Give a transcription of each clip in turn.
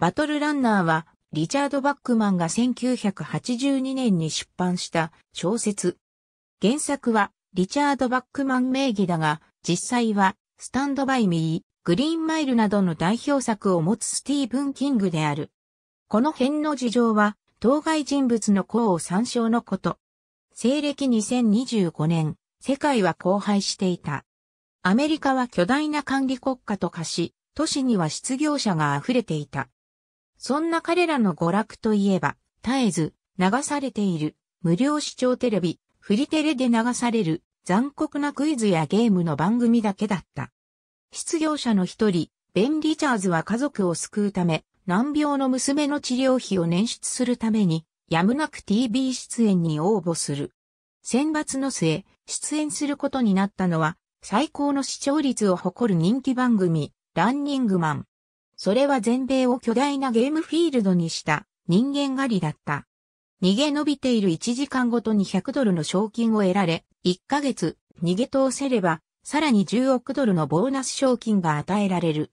バトルランナーは、リチャード・バックマンが1982年に出版した小説。原作は、リチャード・バックマン名義だが、実際は、スタンド・バイ・ミー、グリーン・マイルなどの代表作を持つスティーブン・キングである。この辺の事情は、当該人物の功を参照のこと。西暦2025年、世界は荒廃していた。アメリカは巨大な管理国家と化し、都市には失業者が溢れていた。そんな彼らの娯楽といえば、絶えず流されている無料視聴テレビ、フリテレで流される残酷なクイズやゲームの番組だけだった。失業者の一人、ベン・リチャーズは家族を救うため、難病の娘の治療費を捻出するために、やむなく TV 出演に応募する。選抜の末、出演することになったのは、最高の視聴率を誇る人気番組、ランニングマン。それは全米を巨大なゲームフィールドにした人間狩りだった。逃げ延びている1時間ごとに100ドルの賞金を得られ、1ヶ月逃げ通せれば、さらに10億ドルのボーナス賞金が与えられる。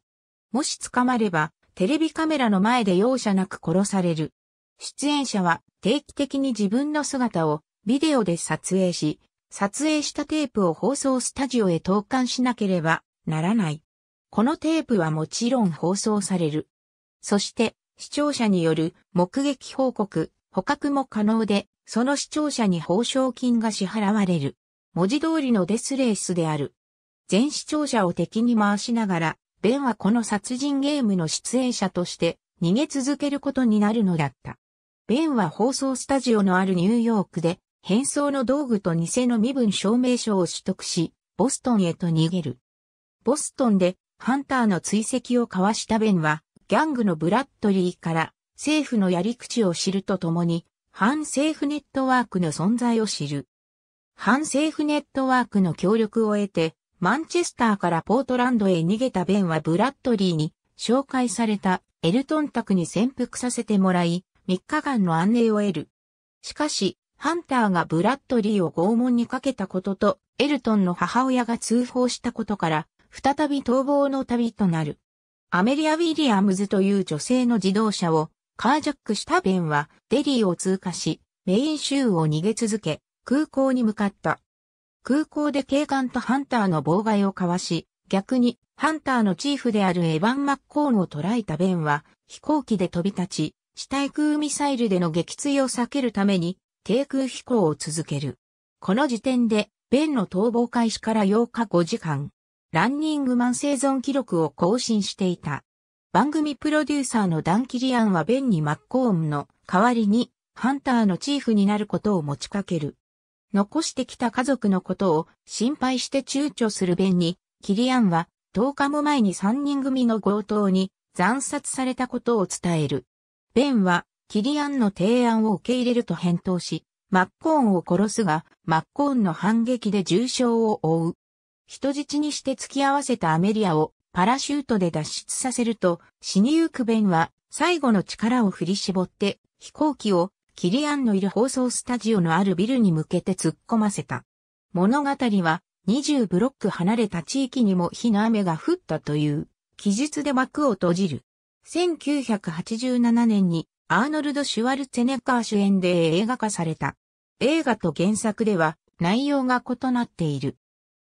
もし捕まれば、テレビカメラの前で容赦なく殺される。出演者は定期的に自分の姿をビデオで撮影し、撮影したテープを放送スタジオへ投函しなければならない。このテープはもちろん放送される。そして、視聴者による目撃報告、捕獲も可能で、その視聴者に報奨金が支払われる。文字通りのデスレースである。全視聴者を敵に回しながら、ベンはこの殺人ゲームの出演者として逃げ続けることになるのだった。ベンは放送スタジオのあるニューヨークで、変装の道具と偽の身分証明書を取得し、ボストンへと逃げる。ボストンでハンターの追跡を交わしたベンは、ギャングのブラッドリーから政府のやり口を知るとともに、反政府ネットワークの存在を知る。反政府ネットワークの協力を得て、マンチェスターからポートランドへ逃げたベンはブラッドリーに紹介されたエルトン宅に潜伏させてもらい、3日間の安寧を得る。しかし、ハンターがブラッドリーを拷問にかけたことと、エルトンの母親が通報したことから、再び逃亡の旅となる。アメリア・ウィリアムズという女性の自動車をカージャックしたベンはデリーを通過し、メイン州を逃げ続け、空港に向かった。空港で警官とハンターの妨害を交わし、逆にハンターのチーフであるエヴァン・マッコーンを捕らえたベンは飛行機で飛び立ち、地対空ミサイルでの撃墜を避けるために低空飛行を続ける。この時点で、ベンの逃亡開始から8日5時間、ランニングマン生存記録を更新していた。番組プロデューサーのダン・キリアンはベンにマッコーンの代わりにハンターのチーフになることを持ちかける。残してきた家族のことを心配して躊躇するベンに、キリアンは10日も前に3人組の強盗に惨殺されたことを伝える。ベンはキリアンの提案を受け入れると返答し、マッコーンを殺すが、マッコーンの反撃で重傷を負う。人質にして付き合わせたアメリアをパラシュートで脱出させると、死にゆくベンは最後の力を振り絞って飛行機をキリアンのいる放送スタジオのあるビルに向けて突っ込ませた。物語は20ブロック離れた地域にも火の雨が降ったという記述で幕を閉じる。1987年にアーノルド・シュワルツェネッガー主演で映画化された。映画と原作では内容が異なっている。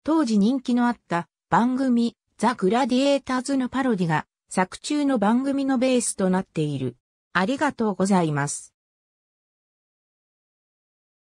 当時人気のあった番組ザ・グラディエーターズのパロディが作中の番組のベースとなっている。ありがとうございます。